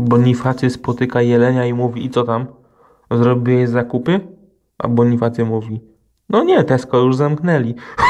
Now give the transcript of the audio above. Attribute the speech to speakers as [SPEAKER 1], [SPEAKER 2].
[SPEAKER 1] Bonifacy spotyka jelenia i mówi, i co tam? Zrobiłeś zakupy? A Bonifacy mówi, no nie, Tesco już zamknęli.